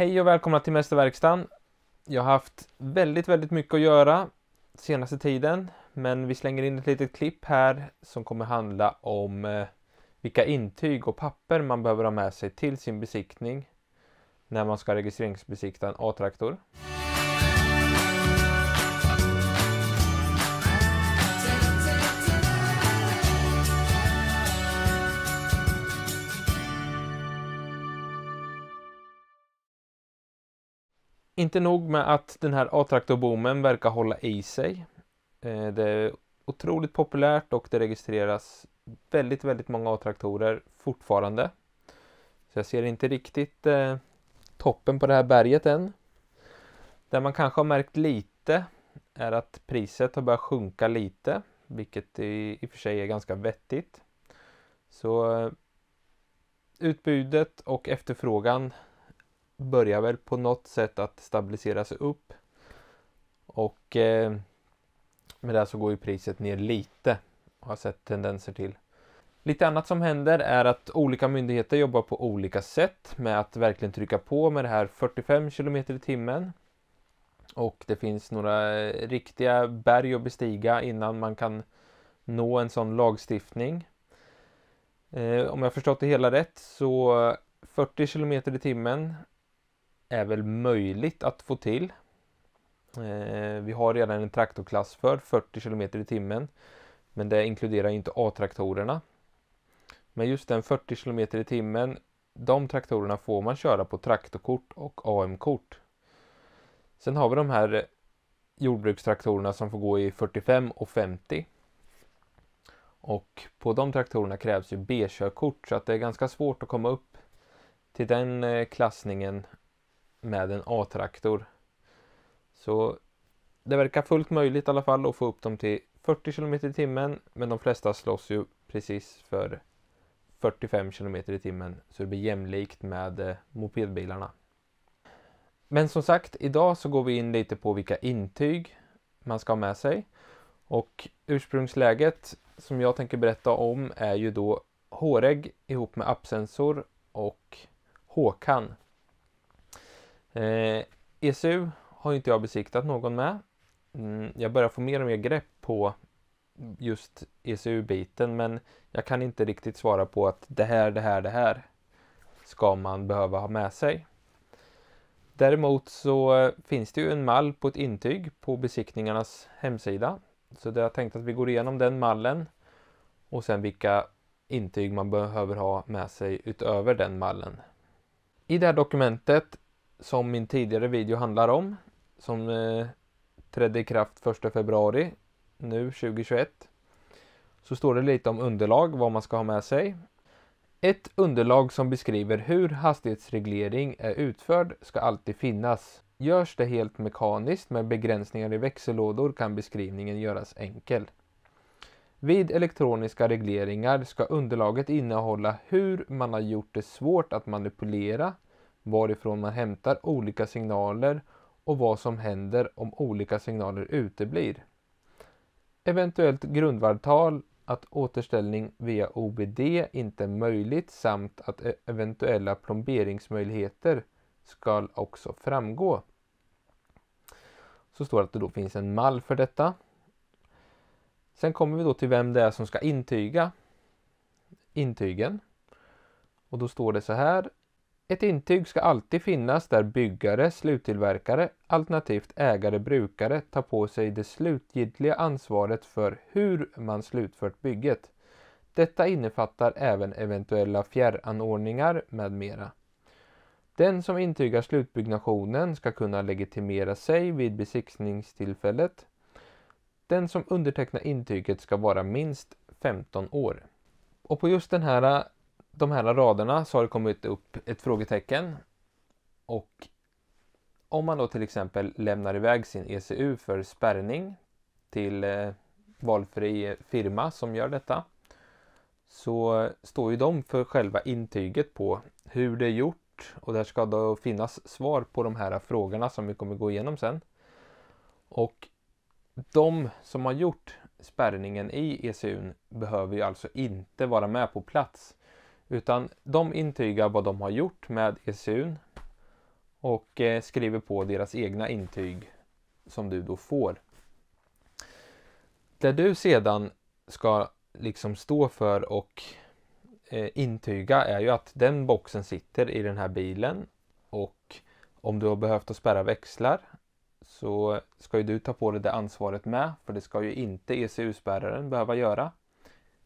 Hej och välkomna till Mästerverkstan. Jag har haft väldigt, väldigt mycket att göra senaste tiden, men vi slänger in ett litet klipp här som kommer handla om eh, vilka intyg och papper man behöver ha med sig till sin besiktning när man ska registreringsbesikta en A-traktor. Inte nog med att den här A-traktorboomen verkar hålla i sig. Eh, det är otroligt populärt och det registreras väldigt, väldigt många A-traktorer fortfarande. Så jag ser inte riktigt eh, toppen på det här berget än. Det man kanske har märkt lite är att priset har börjat sjunka lite, vilket i, och för sig är ganska vettigt. Så eh, utbudet och efterfrågan börjar väl på något sätt att stabilisera sig upp. Och eh, med det så går ju priset ner lite. Har sett tendenser till. Lite annat som händer är att olika myndigheter jobbar på olika sätt med att verkligen trycka på med det här 45 km i timmen. Och det finns några eh, riktiga berg att bestiga innan man kan nå en sån lagstiftning. Eh, om jag förstått det hela rätt så 40 km i timmen är väl möjligt att få till. Eh, vi har redan en traktorklass för 40 km i timmen. Men det inkluderar inte A-traktorerna. Men just den 40 km i timmen, de traktorerna får man köra på traktorkort och AM-kort. Sen har vi de här jordbrukstraktorerna som får gå i 45 och 50. Och på de traktorerna krävs ju B-körkort så att det är ganska svårt att komma upp till den eh, klassningen med en A-traktor. Så det verkar fullt möjligt i alla fall att få upp dem till 40 km i timmen men de flesta slåss ju precis för 45 km i timmen så det blir jämlikt med eh, mopedbilarna. Men som sagt, idag så går vi in lite på vilka intyg man ska ha med sig. Och ursprungsläget som jag tänker berätta om är ju då Håreg ihop med appsensor och Håkan Eh, ECU har inte jag besiktat någon med. Mm, jag börjar få mer och mer grepp på just ECU-biten men jag kan inte riktigt svara på att det här, det här, det här ska man behöva ha med sig. Däremot så eh, finns det ju en mall på ett intyg på besiktningarnas hemsida. Så det har jag tänkt att vi går igenom den mallen och sen vilka intyg man behöver ha med sig utöver den mallen. I det här dokumentet som min tidigare video handlar om som eh, trädde i kraft 1 februari nu 2021 så står det lite om underlag, vad man ska ha med sig. Ett underlag som beskriver hur hastighetsreglering är utförd ska alltid finnas. Görs det helt mekaniskt med begränsningar i växellådor kan beskrivningen göras enkel. Vid elektroniska regleringar ska underlaget innehålla hur man har gjort det svårt att manipulera varifrån man hämtar olika signaler och vad som händer om olika signaler uteblir. Eventuellt grundvaltal att återställning via OBD inte är möjligt samt att e- eventuella plomberingsmöjligheter ska också framgå. Så står det att det då finns en mall för detta. Sen kommer vi då till vem det är som ska intyga intygen. Och då står det så här ett intyg ska alltid finnas där byggare, sluttillverkare alternativt ägare-brukare tar på sig det slutgiltiga ansvaret för hur man slutfört bygget. Detta innefattar även eventuella fjärranordningar med mera. Den som intygar slutbyggnationen ska kunna legitimera sig vid besiktningstillfället. Den som undertecknar intyget ska vara minst 15 år. Och på just den här de här raderna så har det kommit upp ett frågetecken. Och om man då till exempel lämnar iväg sin ECU för spärrning till eh, valfri firma som gör detta så står ju de för själva intyget på hur det är gjort och där ska då finnas svar på de här frågorna som vi kommer gå igenom sen. Och de som har gjort spärrningen i ECUn behöver ju alltså inte vara med på plats utan de intygar vad de har gjort med ECUn och eh, skriver på deras egna intyg som du då får. Där du sedan ska liksom stå för och eh, intyga är ju att den boxen sitter i den här bilen och om du har behövt att spärra växlar så ska ju du ta på dig det ansvaret med för det ska ju inte ECU-spärraren behöva göra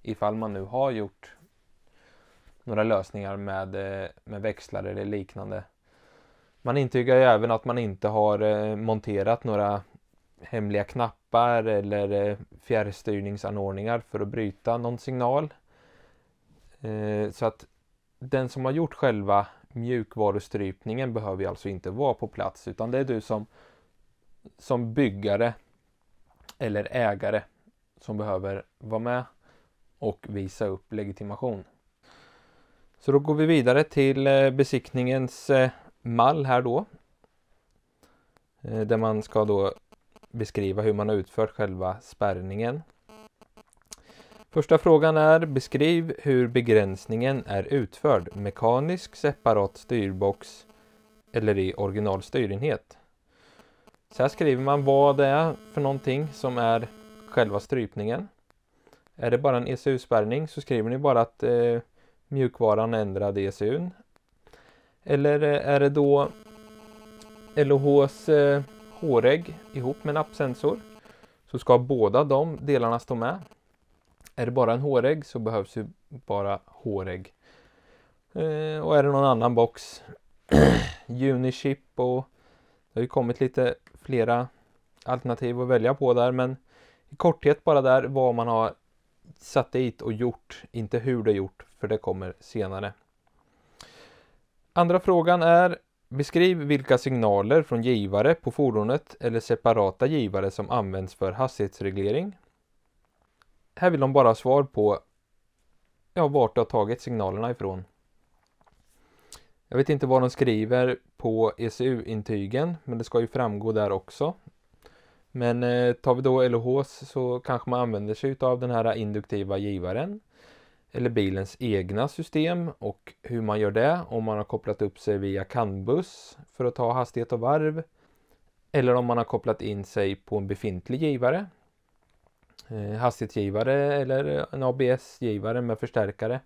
ifall man nu har gjort några lösningar med, eh, med växlar eller liknande. Man intygar även att man inte har eh, monterat några hemliga knappar eller eh, fjärrstyrningsanordningar för att bryta någon signal. Så att den som har gjort själva mjukvarustrypningen behöver alltså inte vara på plats utan det är du som, som byggare eller ägare som behöver vara med och visa upp legitimation. Så då går vi vidare till eh, besiktningens eh, mall här då. Eh, där man ska då beskriva hur man har utfört själva spärrningen. Första frågan är beskriv hur begränsningen är utförd mekanisk separat styrbox eller i original styrenhet. Så här skriver man vad det är för någonting som är själva strypningen. Är det bara en ECU-spärrning så skriver ni bara att eh, mjukvaran ändrad ECUn? Eller eh, är det då LOHs eh, håregg ihop med en appsensor så ska båda de delarna stå med. Är det bara en håregg så behövs ju bara håregg. Eh, och är det någon annan box Unichip och det har ju kommit lite flera alternativ att välja på där men i korthet bara där vad man har satt dit och gjort, inte hur det är gjort, för det kommer senare. Andra frågan är Beskriv vilka signaler från givare på fordonet eller separata givare som används för hastighetsreglering. Här vill de bara ha svar på ja, vart du har tagit signalerna ifrån. Jag vet inte vad de skriver på ECU-intygen, men det ska ju framgå där också. Men eh, tar vi då LHs så kanske man använder sig av den här induktiva givaren eller bilens egna system och hur man gör det om man har kopplat upp sig via CAN-buss för att ta hastighet och varv eller om man har kopplat in sig på en befintlig givare eh, hastighetsgivare eller en ABS-givare med förstärkare.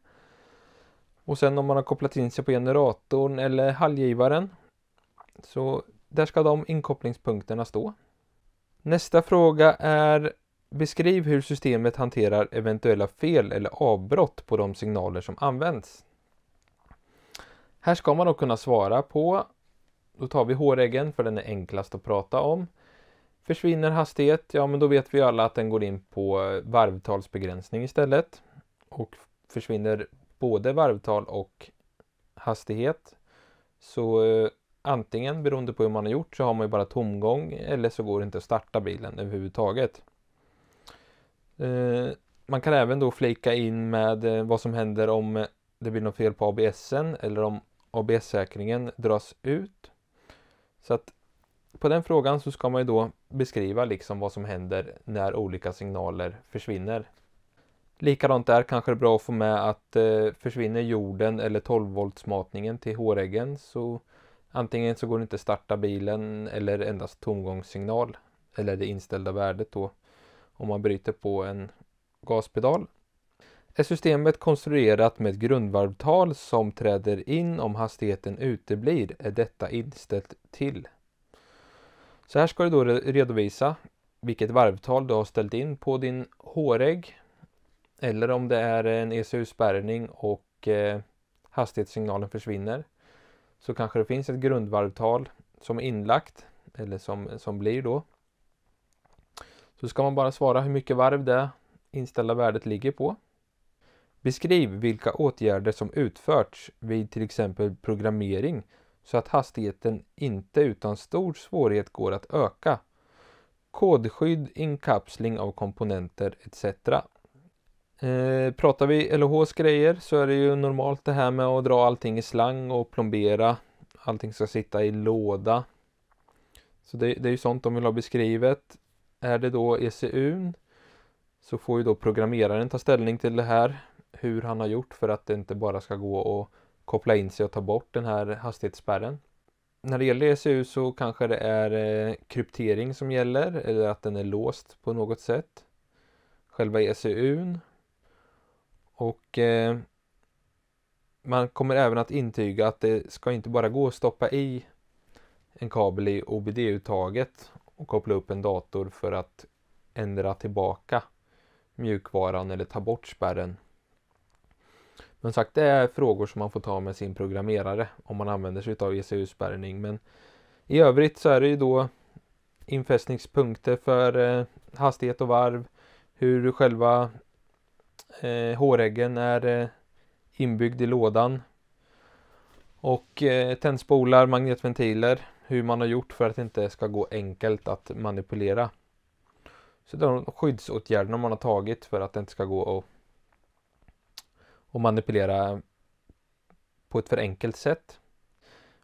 Och sen om man har kopplat in sig på generatorn eller hallgivaren så där ska de inkopplingspunkterna stå. Nästa fråga är Beskriv hur systemet hanterar eventuella fel eller avbrott på de signaler som används. Här ska man då kunna svara på, då tar vi hårregeln för den är enklast att prata om. Försvinner hastighet, ja men då vet vi alla att den går in på varvtalsbegränsning istället. Och försvinner både varvtal och hastighet så eh, antingen beroende på hur man har gjort så har man ju bara tomgång eller så går det inte att starta bilen överhuvudtaget. Eh, man kan även då flika in med eh, vad som händer om det blir något fel på ABSen eller om ABS-säkringen dras ut. Så att på den frågan så ska man ju då beskriva liksom vad som händer när olika signaler försvinner. Likadant där kanske det bra att få med att eh, försvinner jorden eller 12 voltsmatningen till håräggen så Antingen så går det inte att starta bilen eller endast tomgångssignal eller det inställda värdet då om man bryter på en gaspedal. Är systemet konstruerat med ett grundvarvtal som träder in om hastigheten uteblir är detta inställt till. Så här ska du då redovisa vilket varvtal du har ställt in på din hårregg eller om det är en ECU-spärrning och eh, hastighetssignalen försvinner så kanske det finns ett grundvarvtal som är inlagt eller som, som blir då. Så ska man bara svara hur mycket varv det inställda värdet ligger på. Beskriv vilka åtgärder som utförts vid till exempel programmering så att hastigheten inte utan stor svårighet går att öka. Kodskydd, inkapsling av komponenter etc. Eh, pratar vi LHs grejer så är det ju normalt det här med att dra allting i slang och plombera. Allting ska sitta i låda. Så det, det är ju sånt de vill ha beskrivet. Är det då ECU så får ju då programmeraren ta ställning till det här. Hur han har gjort för att det inte bara ska gå att koppla in sig och ta bort den här hastighetsspärren. När det gäller ECU så kanske det är eh, kryptering som gäller eller att den är låst på något sätt. Själva ECUn och eh, man kommer även att intyga att det ska inte bara gå att stoppa i en kabel i OBD-uttaget och koppla upp en dator för att ändra tillbaka mjukvaran eller ta bort spärren. Men sagt, det är frågor som man får ta med sin programmerare om man använder sig av ECU-spärrning. Men i övrigt så är det ju då infästningspunkter för eh, hastighet och varv, hur själva Eh, håräggen är eh, inbyggd i lådan. Och eh, tändspolar, magnetventiler, hur man har gjort för att det inte ska gå enkelt att manipulera. Så de skyddsåtgärderna man har tagit för att det inte ska gå att och manipulera på ett för enkelt sätt.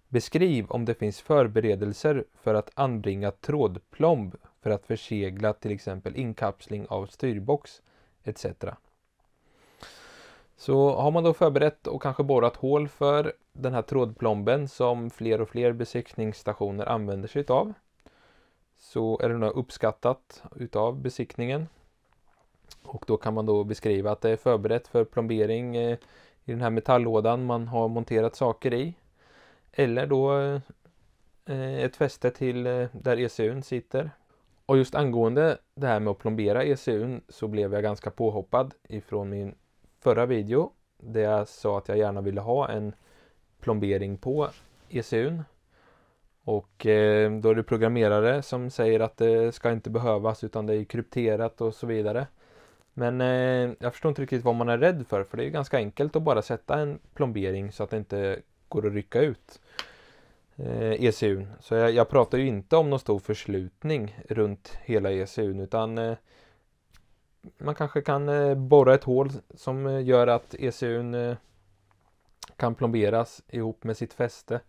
Beskriv om det finns förberedelser för att anbringa trådplomb för att försegla till exempel inkapsling av styrbox etc. Så har man då förberett och kanske borrat hål för den här trådplomben som fler och fler besiktningsstationer använder sig av så är det nog uppskattat utav besiktningen. Och då kan man då beskriva att det är förberett för plombering eh, i den här metalllådan man har monterat saker i. Eller då eh, ett fäste till eh, där ECUn sitter. Och just angående det här med att plombera ECUn så blev jag ganska påhoppad ifrån min förra video där jag sa att jag gärna ville ha en plombering på ECUn. Och eh, då är det programmerare som säger att det ska inte behövas utan det är krypterat och så vidare. Men eh, jag förstår inte riktigt vad man är rädd för, för det är ganska enkelt att bara sätta en plombering så att det inte går att rycka ut eh, ECUn. Så jag, jag pratar ju inte om någon stor förslutning runt hela ECUn utan eh, man kanske kan eh, borra ett hål som eh, gör att ECUn eh, kan plomberas ihop med sitt fäste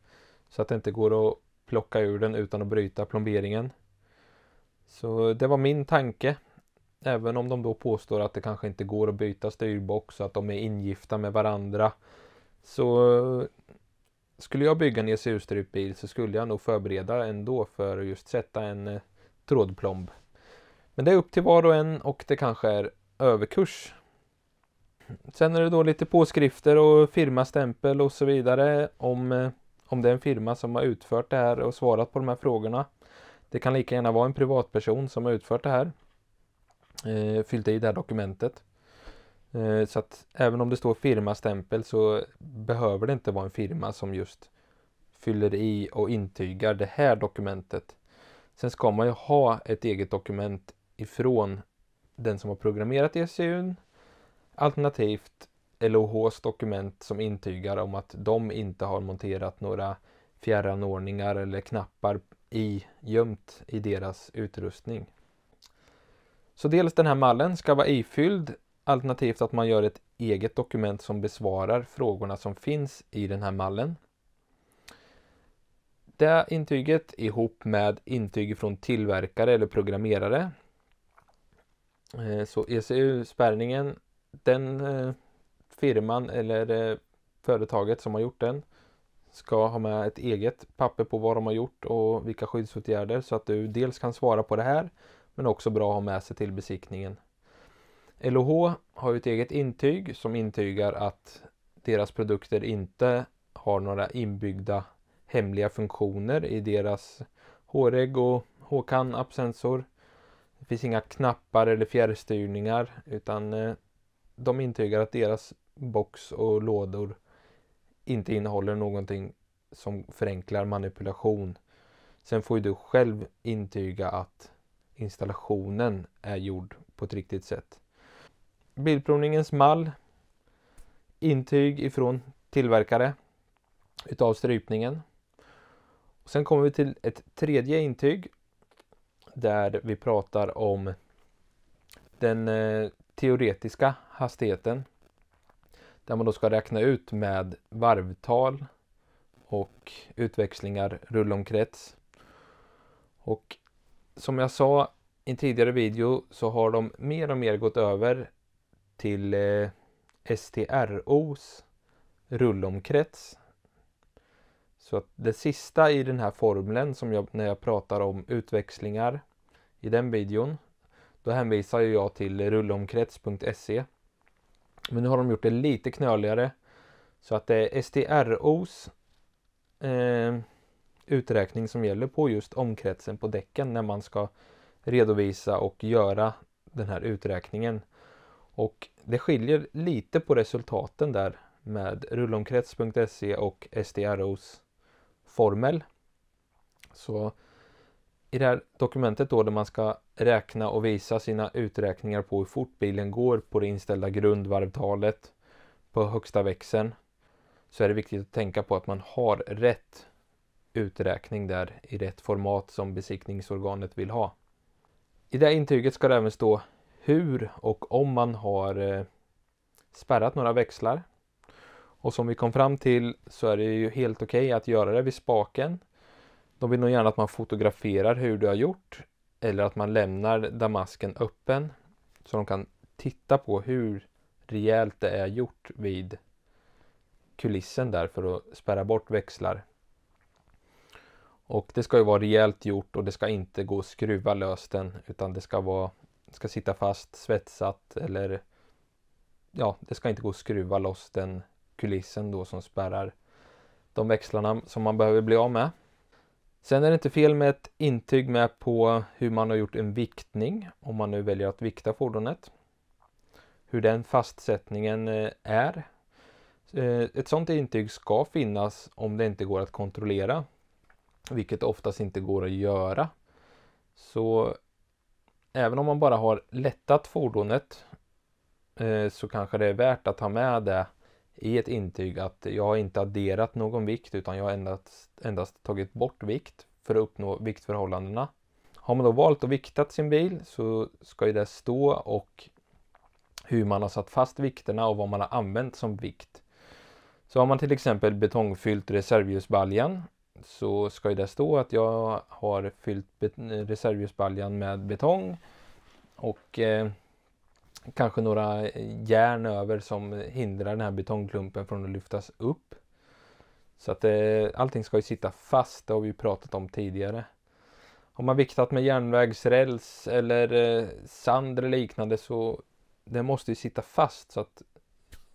så att det inte går att plocka ur den utan att bryta plomberingen. Så det var min tanke. Även om de då påstår att det kanske inte går att byta styrbox så att de är ingifta med varandra. Så skulle jag bygga en ecu strypbil så skulle jag nog förbereda ändå för att just sätta en trådplomb men det är upp till var och en och det kanske är överkurs. Sen är det då lite påskrifter och firmastämpel och så vidare om, eh, om det är en firma som har utfört det här och svarat på de här frågorna. Det kan lika gärna vara en privatperson som har utfört det här. Eh, fyllt i det här dokumentet. Eh, så att även om det står firmastämpel så behöver det inte vara en firma som just fyller i och intygar det här dokumentet. Sen ska man ju ha ett eget dokument ifrån den som har programmerat ECU. alternativt LOHs dokument som intygar om att de inte har monterat några fjärranordningar eller knappar i gömt i deras utrustning. Så dels den här mallen ska vara ifylld alternativt att man gör ett eget dokument som besvarar frågorna som finns i den här mallen. Det intyget ihop med intyg från tillverkare eller programmerare Eh, så ECU-spärrningen, den eh, firman eller eh, företaget som har gjort den ska ha med ett eget papper på vad de har gjort och vilka skyddsåtgärder så att du dels kan svara på det här men också bra att ha med sig till besiktningen. LOH har ju ett eget intyg som intygar att deras produkter inte har några inbyggda hemliga funktioner i deras hårägg och håkan absensor det finns inga knappar eller fjärrstyrningar utan eh, de intygar att deras box och lådor inte innehåller någonting som förenklar manipulation. Sen får du själv intyga att installationen är gjord på ett riktigt sätt. Bilprovningens mall intyg ifrån tillverkare utav strypningen. Sen kommer vi till ett tredje intyg där vi pratar om den eh, teoretiska hastigheten där man då ska räkna ut med varvtal och utväxlingar rullomkrets. Och som jag sa i en tidigare video så har de mer och mer gått över till eh, STROs rullomkrets så att det sista i den här formeln som jag, när jag pratar om utväxlingar i den videon, då hänvisar jag till rullomkrets.se. Men nu har de gjort det lite knöligare så att det är STROs eh, uträkning som gäller på just omkretsen på däcken när man ska redovisa och göra den här uträkningen. Och det skiljer lite på resultaten där med rullomkrets.se och STROs formel. Så i det här dokumentet då där man ska räkna och visa sina uträkningar på hur fort bilen går på det inställda grundvarvtalet på högsta växeln så är det viktigt att tänka på att man har rätt uträkning där i rätt format som besiktningsorganet vill ha. I det intyget ska det även stå hur och om man har eh, spärrat några växlar och som vi kom fram till så är det ju helt okej okay att göra det vid spaken. De vill nog gärna att man fotograferar hur du har gjort eller att man lämnar damasken öppen så de kan titta på hur rejält det är gjort vid kulissen där för att spärra bort växlar. Och det ska ju vara rejält gjort och det ska inte gå att skruva lös den utan det ska, vara, ska sitta fast, svetsat eller ja, det ska inte gå att skruva loss den kulissen då som spärrar de växlarna som man behöver bli av med. Sen är det inte fel med ett intyg med på hur man har gjort en viktning om man nu väljer att vikta fordonet. Hur den fastsättningen eh, är. Eh, ett sådant intyg ska finnas om det inte går att kontrollera, vilket oftast inte går att göra. Så även om man bara har lättat fordonet eh, så kanske det är värt att ha med det i ett intyg att jag inte adderat någon vikt utan jag har endast, endast tagit bort vikt för att uppnå viktförhållandena. Har man då valt att viktat sin bil så ska det stå och hur man har satt fast vikterna och vad man har använt som vikt. Så har man till exempel betongfyllt reservljusbaljan så ska det stå att jag har fyllt reservljusbaljan med betong och eh, kanske några eh, järn över som hindrar den här betongklumpen från att lyftas upp. Så att eh, allting ska ju sitta fast, det har vi pratat om tidigare. Har man viktat med järnvägsräls eller eh, sand eller liknande så det måste ju sitta fast så att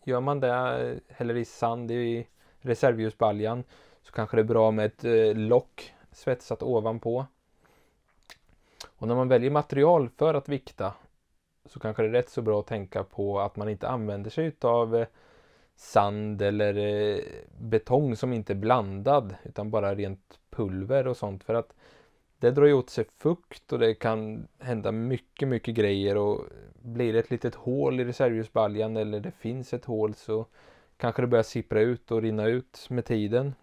gör man det, eh, häller i sand i reservljusbaljan så kanske det är bra med ett lock svetsat ovanpå. Och när man väljer material för att vikta så kanske det är rätt så bra att tänka på att man inte använder sig av eh, sand eller eh, betong som inte är blandad utan bara rent pulver och sånt för att det drar ju åt sig fukt och det kan hända mycket, mycket grejer och blir det ett litet hål i reservhjulsbaljan eller det finns ett hål så kanske det börjar sippra ut och rinna ut med tiden.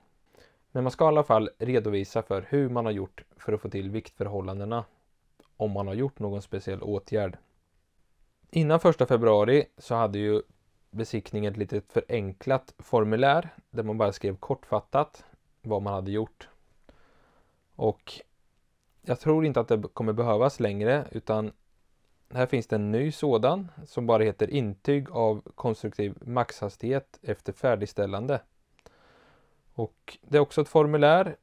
Men man ska i alla fall redovisa för hur man har gjort för att få till viktförhållandena om man har gjort någon speciell åtgärd innan första februari så hade ju besiktningen ett litet förenklat formulär där man bara skrev kortfattat vad man hade gjort. Och jag tror inte att det kommer behövas längre utan här finns det en ny sådan som bara heter intyg av konstruktiv maxhastighet efter färdigställande. Och det är också ett formulär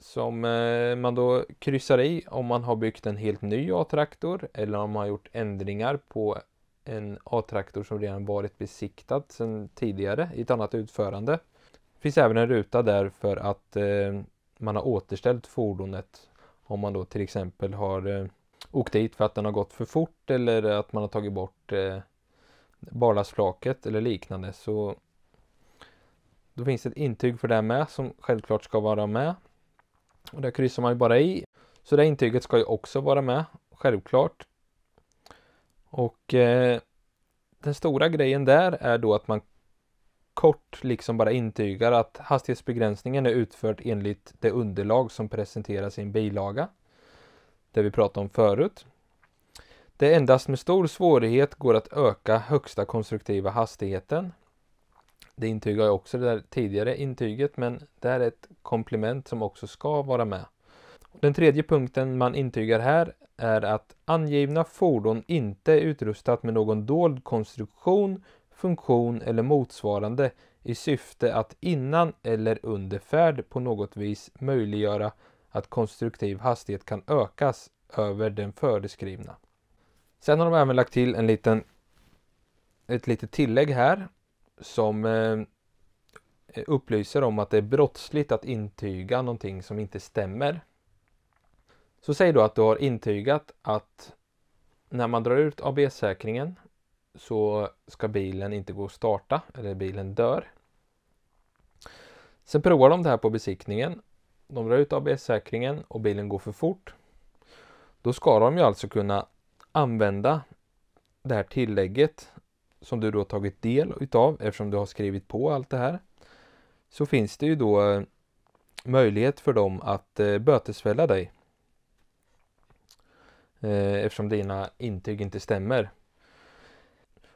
som eh, man då kryssar i om man har byggt en helt ny A-traktor eller om man har gjort ändringar på en A-traktor som redan varit besiktad sedan tidigare i ett annat utförande. Det finns även en ruta där för att eh, man har återställt fordonet om man då till exempel har eh, åkt dit för att den har gått för fort eller att man har tagit bort barlastflaket eller liknande så då finns ett intyg för det med som självklart ska vara med och där kryssar man ju bara i. Så det intyget ska ju också vara med, självklart. Och eh, den stora grejen där är då att man kort liksom bara intygar att hastighetsbegränsningen är utförd enligt det underlag som presenteras i en bilaga. Det vi pratade om förut. Det endast med stor svårighet går att öka högsta konstruktiva hastigheten det intygar jag också det där tidigare intyget men det här är ett komplement som också ska vara med. Den tredje punkten man intygar här är att angivna fordon inte är utrustat med någon dold konstruktion, funktion eller motsvarande i syfte att innan eller under färd på något vis möjliggöra att konstruktiv hastighet kan ökas över den föreskrivna. Sen har de även lagt till en liten, ett litet tillägg här som eh, upplyser om att det är brottsligt att intyga någonting som inte stämmer. Så säg då att du har intygat att när man drar ut ABS-säkringen så ska bilen inte gå att starta eller bilen dör. Sen provar de det här på besiktningen. De drar ut ABS-säkringen och bilen går för fort. Då ska de ju alltså kunna använda det här tillägget som du då tagit del utav eftersom du har skrivit på allt det här så finns det ju då eh, möjlighet för dem att eh, bötesfälla dig eh, eftersom dina intyg inte stämmer.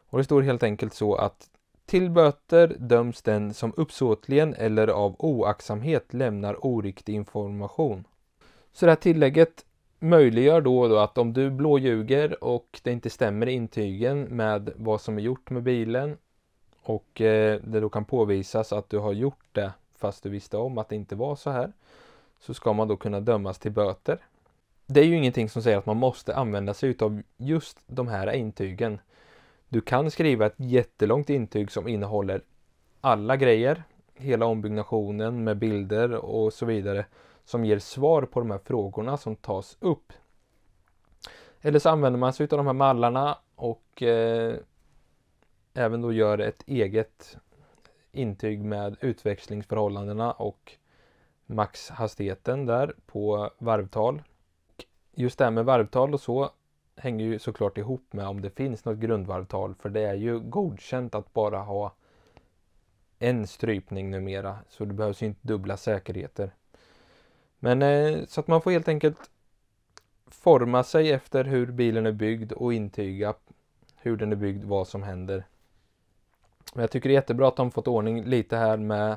Och Det står helt enkelt så att till böter döms den som uppsåtligen eller av oaktsamhet lämnar oriktig information. Så det här tillägget möjliggör då, då att om du blåljuger och det inte stämmer i intygen med vad som är gjort med bilen och eh, det då kan påvisas att du har gjort det fast du visste om att det inte var så här så ska man då kunna dömas till böter. Det är ju ingenting som säger att man måste använda sig av just de här intygen. Du kan skriva ett jättelångt intyg som innehåller alla grejer, hela ombyggnationen med bilder och så vidare som ger svar på de här frågorna som tas upp. Eller så använder man sig av de här mallarna och eh, även då gör ett eget intyg med utväxlingsförhållandena och maxhastigheten där på varvtal. Just det här med varvtal och så hänger ju såklart ihop med om det finns något grundvarvtal för det är ju godkänt att bara ha en strypning numera så det behövs inte dubbla säkerheter. Men eh, så att man får helt enkelt forma sig efter hur bilen är byggd och intyga hur den är byggd, vad som händer. Men jag tycker det är jättebra att de fått ordning lite här med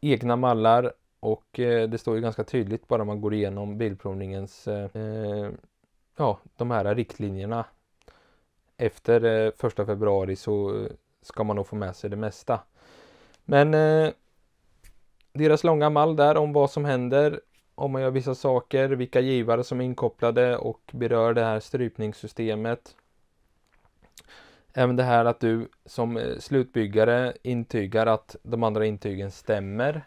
egna mallar och eh, det står ju ganska tydligt bara man går igenom bilprovningens eh, ja, de här riktlinjerna. Efter första februari så ska man nog få med sig det mesta. Men deras långa mall där om vad som händer om man gör vissa saker, vilka givare som är inkopplade och berör det här strypningssystemet. Även det här att du som eh, slutbyggare intygar att de andra intygen stämmer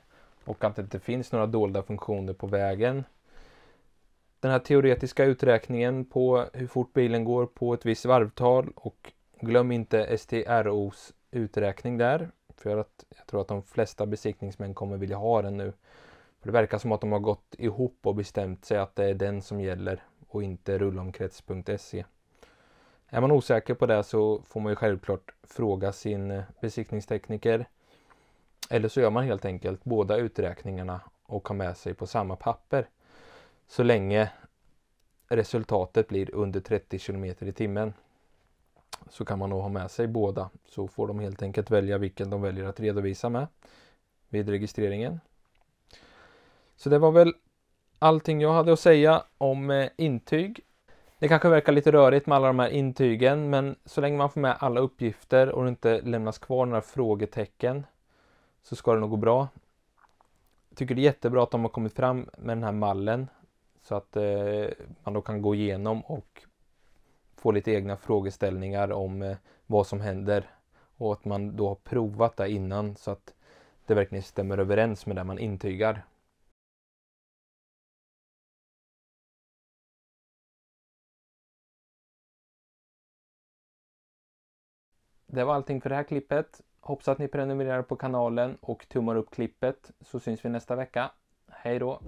och att det inte finns några dolda funktioner på vägen. Den här teoretiska uträkningen på hur fort bilen går på ett visst varvtal och glöm inte STROs uträkning där för att jag tror att de flesta besiktningsmän kommer vilja ha den nu. För Det verkar som att de har gått ihop och bestämt sig att det är den som gäller och inte rullomkrets.se. Är man osäker på det så får man ju självklart fråga sin eh, besiktningstekniker. Eller så gör man helt enkelt båda uträkningarna och har med sig på samma papper. Så länge resultatet blir under 30 km i timmen så kan man nog ha med sig båda så får de helt enkelt välja vilken de väljer att redovisa med vid registreringen. Så det var väl allting jag hade att säga om eh, intyg. Det kanske verkar lite rörigt med alla de här intygen, men så länge man får med alla uppgifter och det inte lämnas kvar några frågetecken så ska det nog gå bra. Jag tycker det är jättebra att de har kommit fram med den här mallen så att eh, man då kan gå igenom och få lite egna frågeställningar om eh, vad som händer och att man då har provat det innan så att det verkligen stämmer överens med det man intygar. det var allting för det här klippet. Hoppas att ni prenumererar på kanalen och tummar upp klippet så syns vi nästa vecka. Hej då!